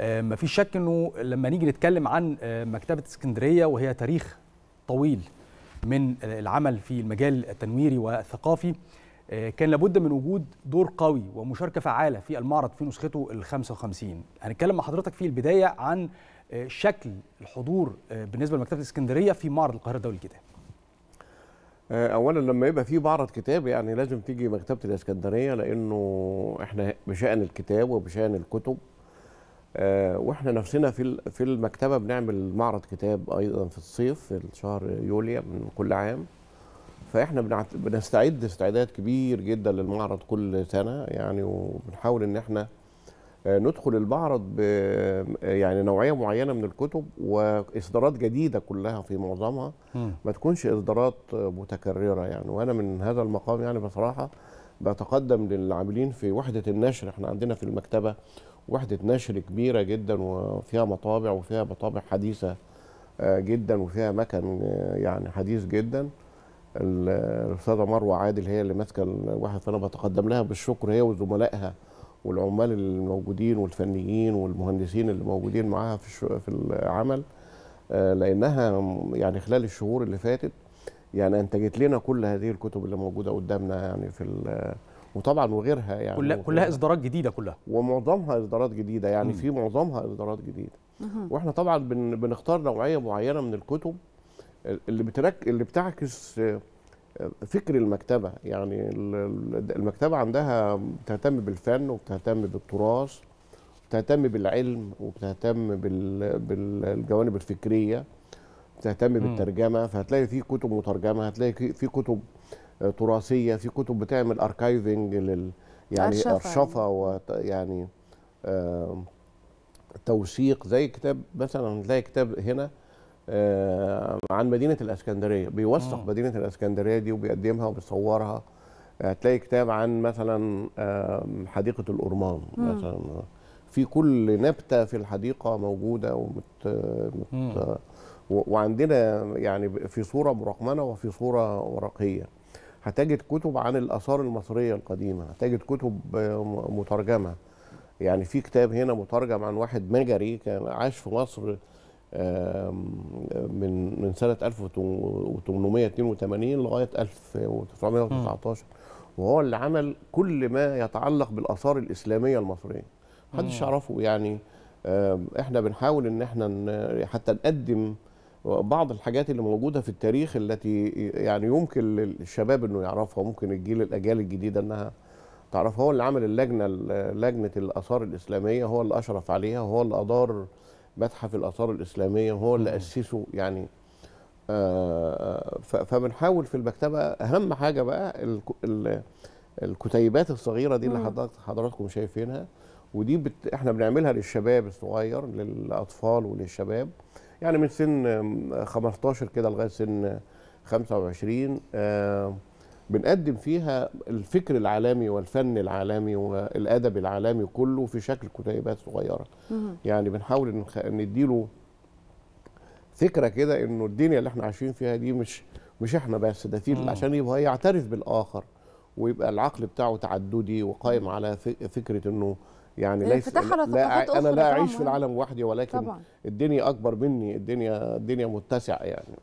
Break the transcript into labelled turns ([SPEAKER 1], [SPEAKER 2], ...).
[SPEAKER 1] آه، مفيش شك انه لما نيجي نتكلم عن آه، مكتبه اسكندريه وهي تاريخ طويل من آه، العمل في المجال التنويري والثقافي كان لابد من وجود دور قوي ومشاركه فعاله في المعرض في نسخته ال 55 هنتكلم مع حضرتك في البدايه عن شكل الحضور بالنسبه لمكتبه اسكندريه في معرض القاهره الدولي للكتاب اولا لما يبقى في معرض كتاب يعني لازم تيجي مكتبه الاسكندريه لانه احنا بشان الكتاب وبشان الكتب آه، واحنا نفسنا في في المكتبه بنعمل معرض كتاب ايضا في الصيف في شهر يوليا من كل عام فاحنا بنستعد استعداد كبير جدا للمعرض كل سنه يعني وبنحاول ان احنا آه، ندخل المعرض ب يعني نوعيه معينه من الكتب واصدارات جديده كلها في معظمها ما تكونش اصدارات متكرره يعني وانا من هذا المقام يعني بصراحه بتقدم للعاملين في وحده النشر احنا عندنا في المكتبه وحده نشر كبيره جدا وفيها مطابع وفيها مطابع حديثه آه، جدا وفيها مكن آه، يعني حديث جدا الاستاذه مروه عادل هي اللي ماسكه الواحد فانا بتقدم لها بالشكر هي وزملائها والعمال الموجودين والفنيين والمهندسين اللي موجودين معاها في في العمل آه، لانها يعني خلال الشهور اللي فاتت يعني انتجت لنا كل هذه الكتب اللي موجوده قدامنا يعني في وطبعا وغيرها يعني كلها, كلها اصدارات جديده كلها ومعظمها اصدارات جديده يعني مم. في معظمها اصدارات جديده مم. واحنا طبعا بن بنختار نوعيه معينه من الكتب اللي بترك اللي بتعكس آه، فكر المكتبه يعني المكتبه عندها بتهتم بالفن وبتهتم بالتراث وبتهتم بالعلم وبتهتم بالجوانب الفكريه تهتم بالترجمه فهتلاقي في كتب مترجمه هتلاقي في كتب تراثيه في كتب بتعمل اركايفنج لل يعني ارشفه, أرشفة ويعني آه توثيق زي كتاب مثلا هتلاقي كتاب هنا آه عن مدينه الاسكندريه بيوثق مدينه الاسكندريه دي وبيقدمها وبيصورها هتلاقي كتاب عن مثلا حديقه الاورمان مثلا في كل نبته في الحديقه موجوده ومت مت وعندنا يعني في صوره مرقمنه وفي صوره ورقيه هتجد كتب عن الاثار المصريه القديمه هتجد كتب مترجمه يعني في كتاب هنا مترجم عن واحد مجري كان عاش في مصر من من سنه 1882 لغايه 1919 وهو اللي عمل كل ما يتعلق بالاثار الاسلاميه المصريه محدش يعرفه يعني احنا بنحاول ان احنا حتى نقدم بعض الحاجات اللي موجوده في التاريخ التي يعني يمكن للشباب انه يعرفها ممكن الجيل الاجيال الجديده انها تعرفها هو اللي عمل اللجنه لجنه الاثار الاسلاميه هو اللي اشرف عليها هو اللي ادار متحف الاثار الاسلاميه هو اللي اسسه يعني آه، فبنحاول في المكتبه اهم حاجه بقى الكتيبات الصغيره دي اللي حضراتكم شايفينها ودي بت... احنا بنعملها للشباب الصغير للاطفال وللشباب يعني من سن 15 كده لغايه سن 25 آه، بنقدم فيها الفكر العالمي والفن العالمي والادب العالمي كله في شكل كتيبات صغيره يعني بنحاول نديله فكره كده انه الدنيا اللي احنا عايشين فيها دي مش مش احنا بس ده في عشان يبقى يعترف بالاخر ويبقى العقل بتاعه تعددي وقائم على فكره انه يعني آه، ليس لا انا لا اعيش في العالم وحدي ولكن طبعا. الدنيا اكبر مني الدنيا الدنيا متسعه يعني